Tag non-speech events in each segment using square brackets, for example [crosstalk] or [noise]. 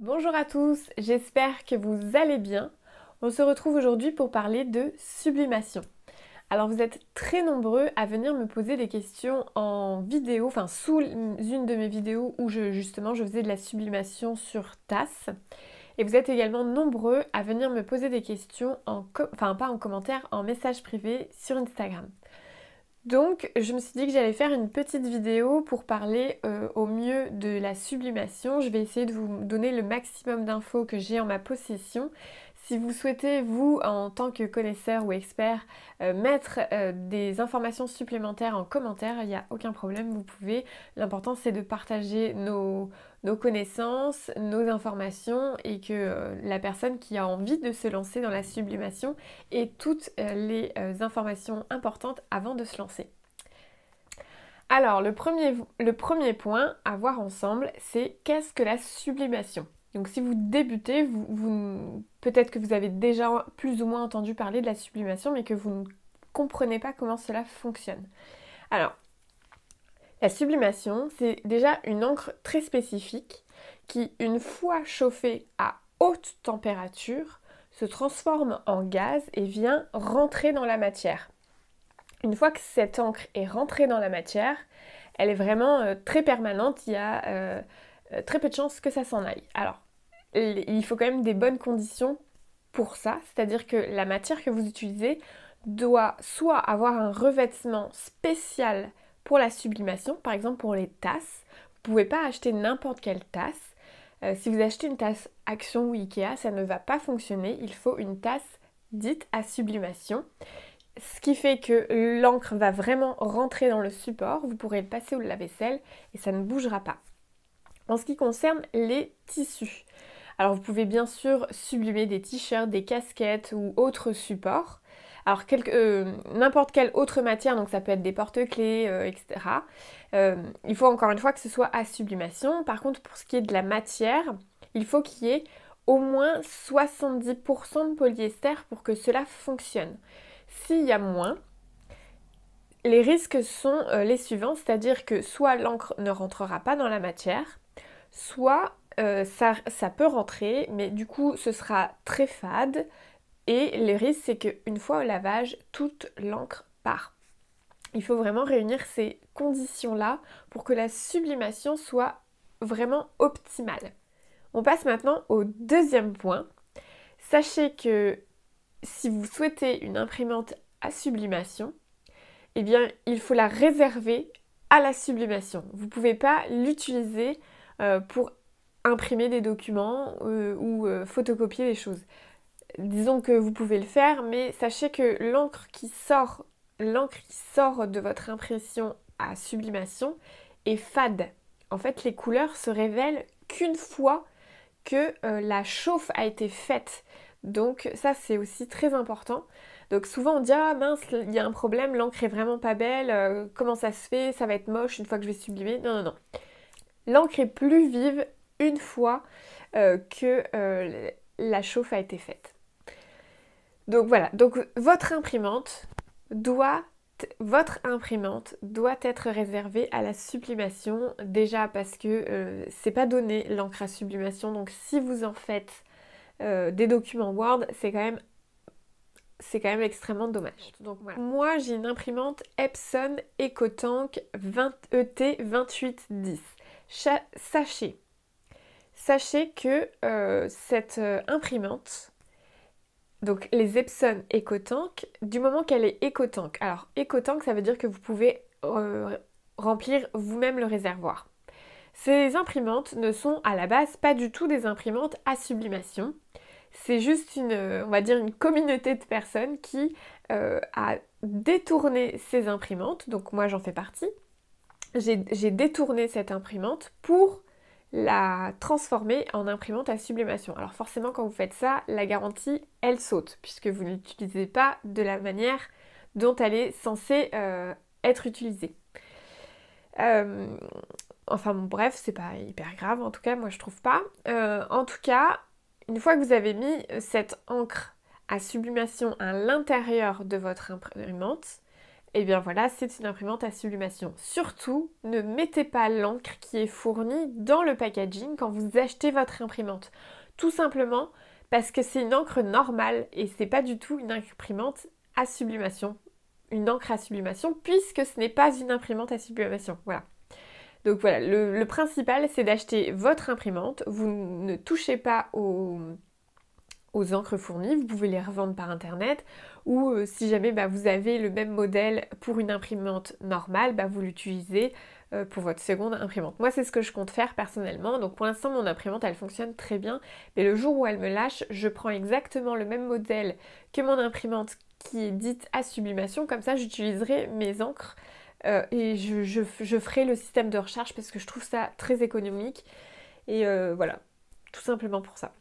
Bonjour à tous, j'espère que vous allez bien. On se retrouve aujourd'hui pour parler de sublimation. Alors vous êtes très nombreux à venir me poser des questions en vidéo, enfin sous une de mes vidéos où je, justement je faisais de la sublimation sur tasse. Et vous êtes également nombreux à venir me poser des questions en, enfin pas en commentaire, en message privé sur Instagram. Donc je me suis dit que j'allais faire une petite vidéo pour parler euh, au mieux de la sublimation. Je vais essayer de vous donner le maximum d'infos que j'ai en ma possession. Si vous souhaitez, vous, en tant que connaisseur ou expert, euh, mettre euh, des informations supplémentaires en commentaire, il n'y a aucun problème, vous pouvez. L'important, c'est de partager nos, connaissances, nos informations et que euh, la personne qui a envie de se lancer dans la sublimation ait toutes les informations importantes avant de se lancer. Alors, le premier point à voir ensemble, c'est qu'est-ce que la sublimation donc si vous débutez, peut-être que vous avez déjà plus ou moins entendu parler de la sublimation, mais que vous ne comprenez pas comment cela fonctionne. Alors, la sublimation, c'est déjà une encre très spécifique qui, une fois chauffée à haute température, se transforme en gaz et vient rentrer dans la matière. Une fois que cette encre est rentrée dans la matière, elle est vraiment euh, très permanente. Il y a euh, euh, très peu de chances que ça s'en aille. Alors, il faut quand même des bonnes conditions pour ça, c'est-à-dire que la matière que vous utilisez doit soit avoir un revêtement spécial pour la sublimation, par exemple pour les tasses. Vous ne pouvez pas acheter n'importe quelle tasse. Euh, si vous achetez une tasse Action ou Ikea, ça ne va pas fonctionner. Il faut une tasse dite à sublimation. Ce qui fait que l'encre va vraiment rentrer dans le support, vous pourrez le passer au lave-vaisselle et ça ne bougera pas. En ce qui concerne les tissus, alors vous pouvez bien sûr sublimer des t-shirts, des casquettes ou autres supports. Alors euh, n'importe quelle autre matière, donc ça peut être des porte-clés, euh, etc. Euh, il faut encore une fois que ce soit à sublimation. Par contre, pour ce qui est de la matière, il faut qu'il y ait au moins 70% de polyester pour que cela fonctionne. S'il y a moins, les risques sont les suivants, c'est-à-dire que soit l'encre ne rentrera pas dans la matière, soit euh, ça, ça, peut rentrer, mais du coup ce sera très fade. Et le risque c'est qu'une fois au lavage, toute l'encre part. Il faut vraiment réunir ces conditions-là pour que la sublimation soit vraiment optimale. On passe maintenant au deuxième point. Sachez que si vous souhaitez une imprimante à sublimation, eh bien il faut la réserver à la sublimation. Vous ne pouvez pas l'utiliser euh, pour imprimer des documents euh, ou euh, photocopier les choses. Disons que vous pouvez le faire, mais sachez que l'encre qui sort, l'encre qui sort de votre impression à sublimation est fade. En fait, les couleurs se révèlent qu'une fois que la chauffe a été faite. Donc ça c'est aussi très important. Donc souvent on dit ah mince il y a un problème, l'encre est vraiment pas belle, comment ça se fait, ça va être moche une fois que je vais sublimer. Non non non. L'encre est plus vive une fois euh, que euh, la chauffe a été faite. Donc voilà, donc votre imprimante doit votre imprimante doit être réservée à la sublimation déjà parce que euh, c'est pas donné l'encre à sublimation donc si vous en faites des documents Word c'est quand même c'est quand même extrêmement dommage. Donc Moi j'ai une imprimante Epson EcoTank 20 ET2810 sachez, sachez que euh, cette euh, imprimante, donc les Epson EcoTank, du moment qu'elle est EcoTank, alors EcoTank ça veut dire que vous pouvez euh, remplir vous-même le réservoir. Ces imprimantes ne sont à la base pas du tout des imprimantes à sublimation. C'est juste une, on va dire, une communauté de personnes qui a détourné ces imprimantes, donc moi j'en fais partie, j'ai détourné cette imprimante pour la transformer en imprimante à sublimation. Alors forcément quand vous faites ça, la garantie, elle saute, puisque vous ne l'utilisez pas de la manière dont elle est censée euh, être utilisée. Euh, enfin bon, bref, c'est pas hyper grave, en tout cas, moi je trouve pas. Euh, en tout cas, une fois que vous avez mis cette encre à sublimation à l'intérieur de votre imprimante, et eh bien voilà, c'est une imprimante à sublimation. Surtout, ne mettez pas l'encre qui est fournie dans le packaging quand vous achetez votre imprimante. Tout simplement parce que c'est une encre normale et c'est pas du tout une imprimante à sublimation. Une encre à sublimation puisque ce n'est pas une imprimante à sublimation. Voilà. Donc voilà, le principal c'est d'acheter votre imprimante. Vous ne touchez pas au encres fournies, vous pouvez les revendre par internet ou euh, si jamais bah, vous avez le même modèle pour une imprimante normale, bah, vous l'utilisez euh, pour votre seconde imprimante. Moi c'est ce que je compte faire personnellement, donc pour l'instant mon imprimante elle fonctionne très bien, mais le jour où elle me lâche, je prends exactement le même modèle que mon imprimante qui est dite à sublimation, comme ça j'utiliserai mes encres euh, et je, ferai le système de recharge parce que je trouve ça très économique. Et voilà, tout simplement pour ça.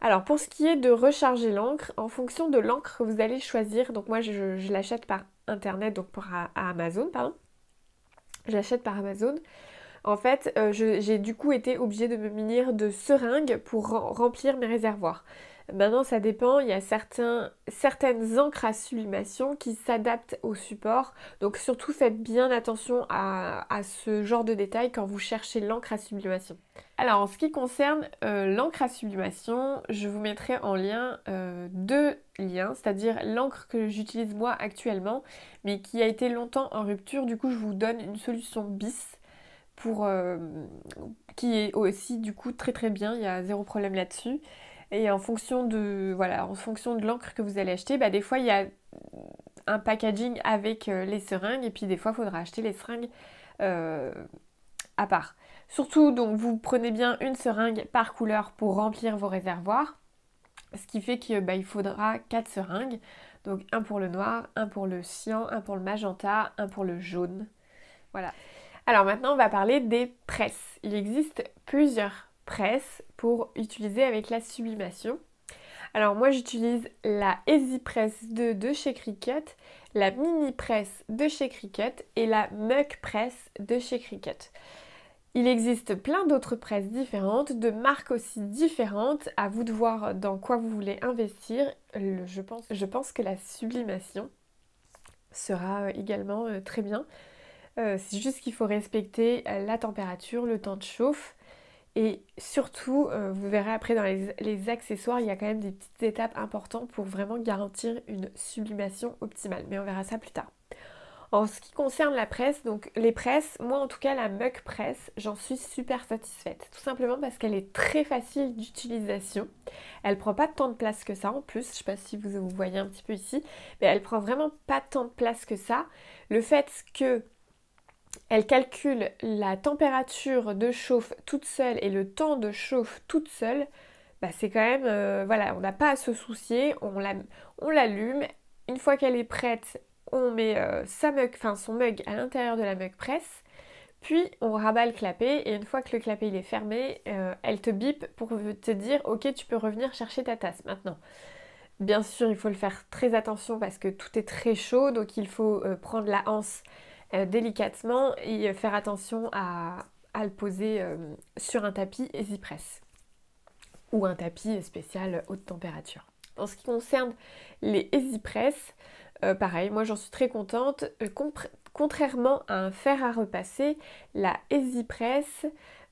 Alors pour ce qui est de recharger l'encre, en fonction de l'encre que vous allez choisir, donc moi je, l'achète par internet, donc pour à, Amazon, pardon. l'achète par Amazon. En fait, euh, j'ai du coup été obligée de me munir de seringues pour remplir mes réservoirs. Maintenant, ça dépend. Il y a certains, certaines encres à sublimation qui s'adaptent au support. Donc, surtout, faites bien attention à, ce genre de détails quand vous cherchez l'encre à sublimation. Alors, en ce qui concerne euh, l'encre à sublimation, je vous mettrai en lien euh, deux liens, c'est-à-dire l'encre que j'utilise moi actuellement, mais qui a été longtemps en rupture. Du coup, je vous donne une solution bis pour, euh, qui est aussi du coup très très bien, il y a zéro problème là-dessus. Et en fonction de voilà, en fonction de l'encre que vous allez acheter, bah, des fois il y a un packaging avec euh, les seringues et puis des fois il faudra acheter les seringues euh, à part. Surtout donc vous prenez bien une seringue par couleur pour remplir vos réservoirs, ce qui fait qu'il bah, faudra quatre seringues. Donc un pour le noir, un pour le cyan, un pour le magenta, un pour le jaune. Voilà. Alors maintenant on va parler des presses. Il existe plusieurs presses pour utiliser avec la sublimation. Alors moi j'utilise la Easy Press 2 de chez Cricut, la Mini Press de chez Cricut et la Muck Press de chez Cricut. Il existe plein d'autres presses différentes, de marques aussi différentes, à vous de voir dans quoi vous voulez investir. je, pense, que la sublimation sera euh, également euh, très bien. Euh, c'est juste qu'il faut respecter la température, le temps de chauffe et surtout, euh, vous verrez après dans les, accessoires, il y a quand même des petites étapes importantes pour vraiment garantir une sublimation optimale. Mais on verra ça plus tard. En ce qui concerne la presse, donc les presses, moi en tout cas la Mug presse, j'en suis super satisfaite. Tout simplement parce qu'elle est très facile d'utilisation. Elle prend pas tant de place que ça en plus. Je ne sais pas si vous, vous voyez un petit peu ici, mais elle prend vraiment pas tant de place que ça. Le fait que elle calcule la température de chauffe toute seule et le temps de chauffe toute seule. Bah c'est quand même, euh, voilà, on n'a pas à se soucier, on l'allume. Une fois qu'elle est prête, on met euh, sa mug, son mug à l'intérieur de la mug presse. Puis on rabat le clapet et une fois que le clapet il est fermé, euh, elle te bip pour te dire ok tu peux revenir chercher ta tasse maintenant. Bien sûr il faut le faire très attention parce que tout est très chaud donc il faut prendre la hanse euh, délicatement et faire attention à, à le poser euh, sur un tapis EasyPress ou un tapis spécial haute température. En ce qui concerne les EasyPress euh, pareil, moi j'en suis très contente. Contrairement à un fer à repasser, la EasyPress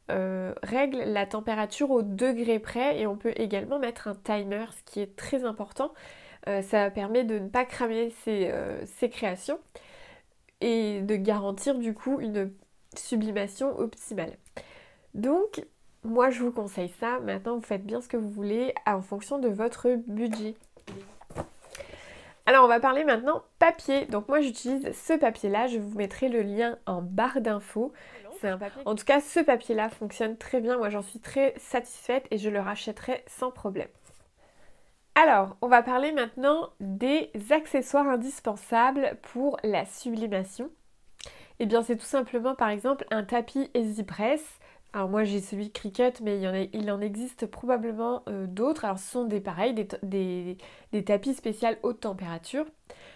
règle la température au degré près et on peut également mettre un timer, ce qui est très important. ça permet de ne pas cramer ses, ses créations et de garantir du coup une sublimation optimale. Donc moi je vous conseille ça, maintenant vous faites bien ce que vous voulez en fonction de votre budget. Alors on va parler maintenant papier. Donc moi j'utilise ce papier là, je vous mettrai le lien en barre d'infos. En tout cas ce papier là fonctionne très bien, moi j'en suis très satisfaite et je le rachèterai sans problème. Alors, on va parler maintenant des accessoires indispensables pour la sublimation. Eh bien, c'est tout simplement par exemple un tapis Easy Press. Alors moi j'ai celui Cricut mais il, en, existe probablement euh, d'autres. Alors ce sont des pareils, des, tapis spéciaux haute température.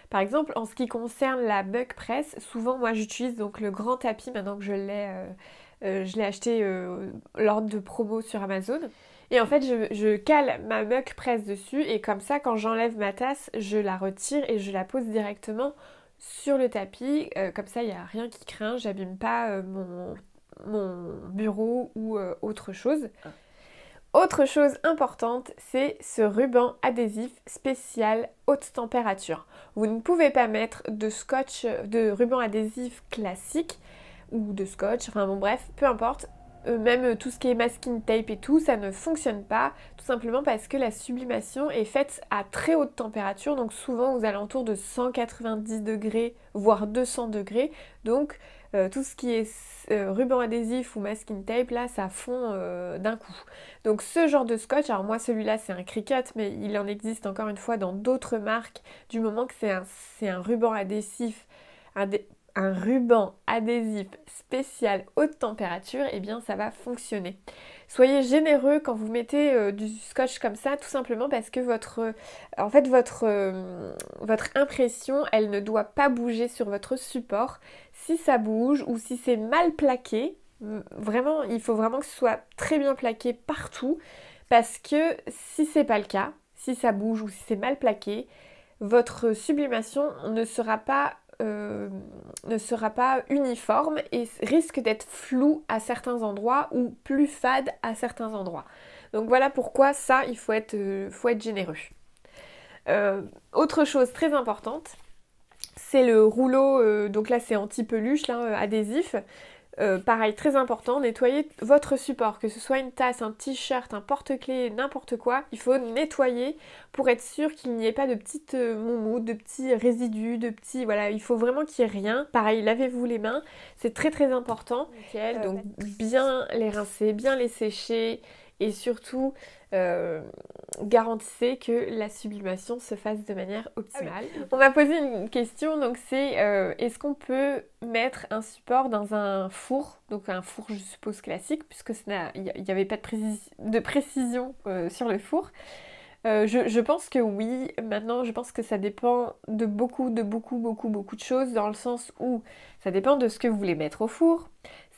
Par exemple en ce qui concerne la Buck press, souvent moi j'utilise donc le grand tapis maintenant que je l'ai euh, euh, acheté lors de promo sur Amazon. Et en fait, je, cale ma muck presse dessus et comme ça, quand j'enlève ma tasse, je la retire et je la pose directement sur le tapis. Euh, comme ça, il n'y a rien qui craint, j'abîme pas euh, mon, mon, bureau ou euh, autre chose. Ah. Autre chose importante, c'est ce ruban adhésif spécial haute température. Vous ne pouvez pas mettre de scotch, de ruban adhésif classique ou de scotch, enfin bon bref, peu importe, même euh, tout ce qui est masking tape et tout, ça ne fonctionne pas, tout simplement parce que la sublimation est faite à très haute température, donc souvent aux alentours de 190 degrés, voire 200 degrés. Donc euh, tout ce qui est euh, ruban adhésif ou masking tape, là, ça fond d'un coup. Donc ce genre de scotch, alors moi celui-là c'est un cricket, mais il en existe encore une fois dans d'autres marques, du moment que c'est un, ruban adhésif, un ruban adhésif spécial haute température, eh bien ça va fonctionner. Soyez généreux quand vous mettez euh, du scotch comme ça, tout simplement parce que votre, euh, en fait, votre, euh, votre impression, elle ne doit pas bouger sur votre support. Si ça bouge ou si c'est mal plaqué, vraiment, il faut vraiment que ce soit très bien plaqué partout, parce que si c'est pas le cas, si ça bouge ou si c'est mal plaqué, votre sublimation ne sera pas euh, ne sera pas uniforme et risque d'être flou à certains endroits ou plus fade à certains endroits. Donc voilà pourquoi ça, il faut être, euh, faut être généreux. Euh, autre chose très importante, c'est le rouleau, donc là c'est anti-peluche, adhésif. Euh, pareil, très important, nettoyez votre support, que ce soit une tasse, un t-shirt, un porte-clés, n'importe quoi. Il faut nettoyer pour être sûr qu'il n'y ait pas de petites euh, de petits résidus, de petits. Voilà, il faut vraiment qu'il n'y ait rien. Pareil, lavez-vous les mains, c'est très très important. Euh, euh, donc bah, bien les rincer, bien les sécher, et surtout euh, garantissez que la sublimation se fasse de manière optimale. Ah On m'a posé une question, donc c'est euh, est-ce qu'on peut mettre un support dans un four, donc un four je suppose classique, puisque il n'y avait pas de, précision euh, sur le four. Euh, je, pense que oui. Maintenant, je pense que ça dépend de beaucoup, de beaucoup, beaucoup, beaucoup de choses, dans le sens où ça dépend de ce que vous voulez mettre au four,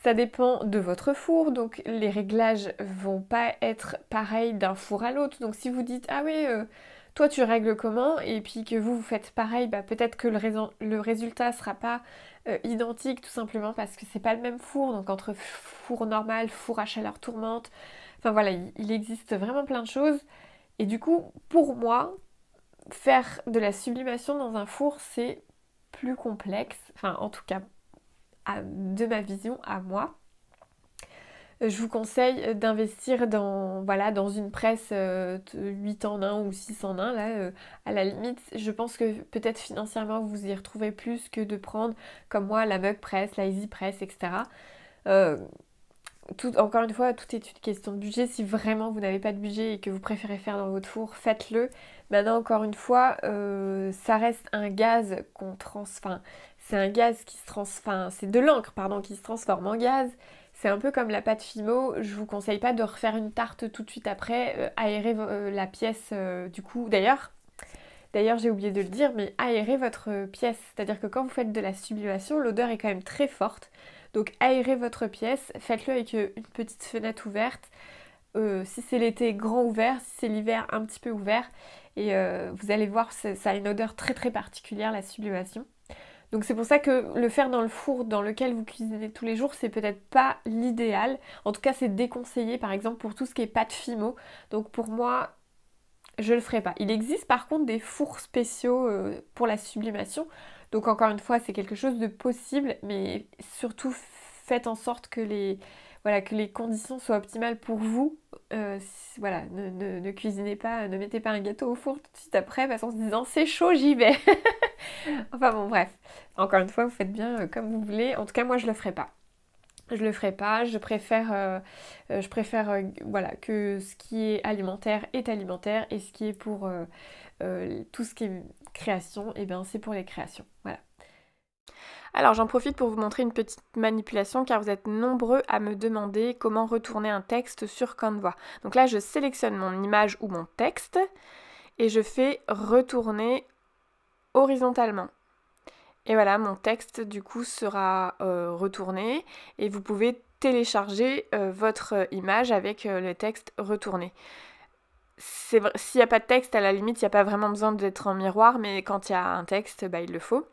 ça dépend de votre four, donc les réglages vont pas être pareils d'un four à l'autre. Donc si vous dites ah oui, euh, toi tu règles comment et puis que vous vous faites pareil, bah, peut-être que le, le, résultat sera pas euh, identique tout simplement parce que c'est pas le même four. Donc entre four normal, four à chaleur tourmente, enfin voilà, il existe vraiment plein de choses. Et du coup, pour moi, faire de la sublimation dans un four, c'est plus complexe. Enfin, en tout cas, de ma vision à moi. Euh, je vous conseille d'investir dans, voilà, dans une presse 8 euh, en 1 ou 6 en 1. Là, euh, à la limite, je pense que peut-être financièrement, vous y retrouvez plus que de prendre, comme moi, la Mug presse, la Easy Press, etc. encore une fois, tout est une question de budget. Si vraiment vous n'avez pas de budget et que vous préférez faire dans votre four, faites-le. Maintenant, encore une fois, ça reste un gaz qu'on trans... C'est un gaz qui se transforme, c'est de l'encre pardon qui se transforme en gaz. C'est un peu comme la pâte Fimo, je vous conseille pas de refaire une tarte tout de suite après, euh, Aérez euh, la pièce euh, du coup. D'ailleurs, d'ailleurs j'ai oublié de le dire, mais aérez votre pièce, c'est-à-dire que quand vous faites de la sublimation, l'odeur est quand même très forte. Donc aérez votre pièce, faites-le avec une petite fenêtre ouverte. si c'est l'été, grand ouvert, si c'est l'hiver, un petit peu ouvert. Et vous allez voir, ça a une odeur très très particulière, la sublimation. Donc c'est pour ça que le faire dans le four dans lequel vous cuisinez tous les jours, c'est peut-être pas l'idéal. En tout cas, c'est déconseillé par exemple pour tout ce qui est pâte fimo. Donc pour moi, je le ferai pas. Il existe par contre des fours spéciaux euh, pour la sublimation. Donc encore une fois, c'est quelque chose de possible, mais surtout faites en sorte que les, voilà, que les conditions soient optimales pour vous. Euh, voilà, ne, cuisinez pas, ne mettez pas un gâteau au four tout de suite après parce qu'en se disant c'est chaud, j'y vais. [laughs] enfin bon, bref. Encore une fois, vous faites bien euh, comme vous voulez. En tout cas, moi, je le ferai pas je le ferai pas, je préfère, euh, je préfère voilà, que ce qui est alimentaire est alimentaire et ce qui est pour tout ce qui est création, et eh bien c'est pour les créations. Voilà. Alors j'en profite pour vous montrer une petite manipulation car vous êtes nombreux à me demander comment retourner un texte sur Canva. Donc là je sélectionne mon image ou mon texte et je fais retourner horizontalement. Et voilà, mon texte du coup sera euh, retourné et vous pouvez télécharger euh, votre image avec euh, le texte retourné. S'il n'y a pas de texte, à la limite, il n'y a pas vraiment besoin d'être en miroir, mais quand il y a un texte, bah, il le faut.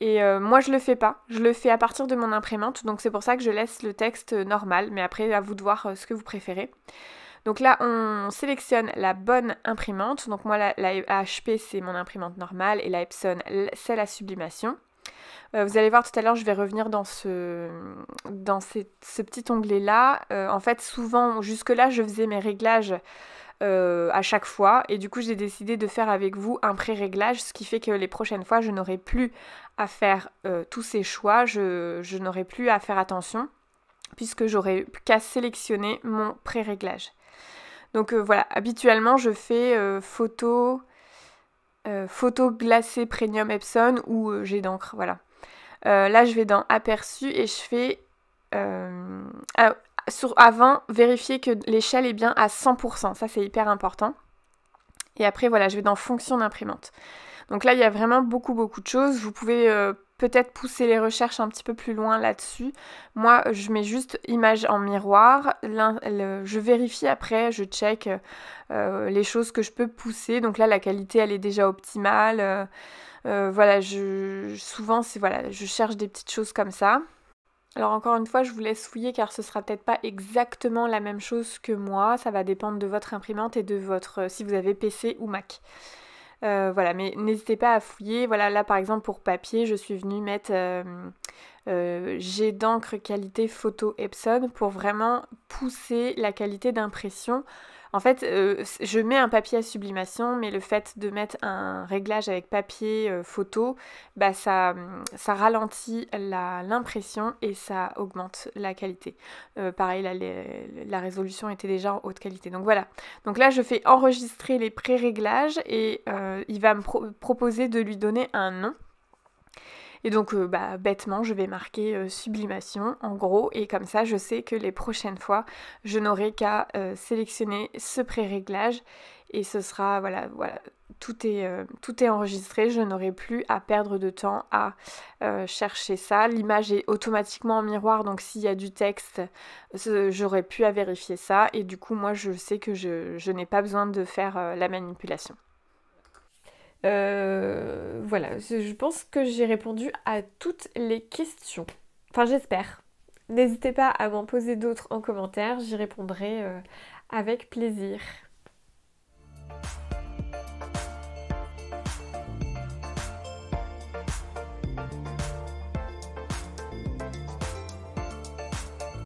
Et euh, moi, je le fais pas. Je le fais à partir de mon imprimante, donc c'est pour ça que je laisse le texte euh, normal, mais après, à vous de voir euh, ce que vous préférez. Donc là, on sélectionne la bonne imprimante. Donc moi, la, HP, c'est mon imprimante normale, et la Epson, c'est la sublimation. vous allez voir tout à l'heure, je vais revenir dans ce, dans ce petit onglet-là. en fait, souvent, jusque-là, je faisais mes réglages euh, à chaque fois. Et du coup, j'ai décidé de faire avec vous un pré-réglage, ce qui fait que les prochaines fois, je n'aurai plus à faire euh, tous ces choix, je, n'aurai plus à faire attention, puisque j'aurai qu'à sélectionner mon pré-réglage. Donc euh, voilà, habituellement, je fais photo, photo glacée premium Epson ou j'ai d'encre, voilà. là, je vais dans aperçu et je fais ah, sur, avant, vérifier que l'échelle est bien à 100%. Ça, c'est hyper important. Et après, voilà, je vais dans fonction d'imprimante. Donc là, il y a vraiment beaucoup, beaucoup de choses. Vous pouvez euh, peut-être pousser les recherches un petit peu plus loin là-dessus. Moi, je mets juste image en miroir. je vérifie après, je check euh, euh, les choses que je peux pousser. Donc là, la qualité, elle est déjà optimale. voilà, je, souvent, c'est voilà, je cherche des petites choses comme ça. Alors encore une fois, je vous laisse fouiller car ce sera peut-être pas exactement la même chose que moi. Ça va dépendre de votre imprimante et de votre euh, si vous avez PC ou Mac. Euh, voilà, mais n'hésitez pas à fouiller. Voilà, là par exemple pour papier, je suis venue mettre euh, euh jet d'encre qualité photo Epson pour vraiment pousser la qualité d'impression en fait, euh, je mets un papier à sublimation, mais le fait de mettre un réglage avec papier euh, photo, bah, mm, ça, ralentit l'impression et ça augmente la qualité. Euh, pareil, la résolution était déjà en haute qualité. Donc voilà. Donc là, je fais enregistrer les pré-réglages et il va me proposer de lui donner un nom. Et donc, euh, bah, bêtement, je vais marquer euh, sublimation en gros, et comme ça, je sais que les prochaines fois, je n'aurai qu'à euh, sélectionner ce pré-réglage et ce sera, voilà, voilà. Tout est, tout est enregistré, je n'aurai plus à perdre de temps à chercher ça. L'image est automatiquement en miroir, donc s'il y a du texte, j'aurais pu à vérifier ça. Et du coup, moi, je sais que je n'ai pas besoin de faire la manipulation. Euh, voilà, je pense que j'ai répondu à toutes les questions. Enfin, j'espère. N'hésitez pas à m'en poser d'autres en commentaire, j'y répondrai euh, avec plaisir.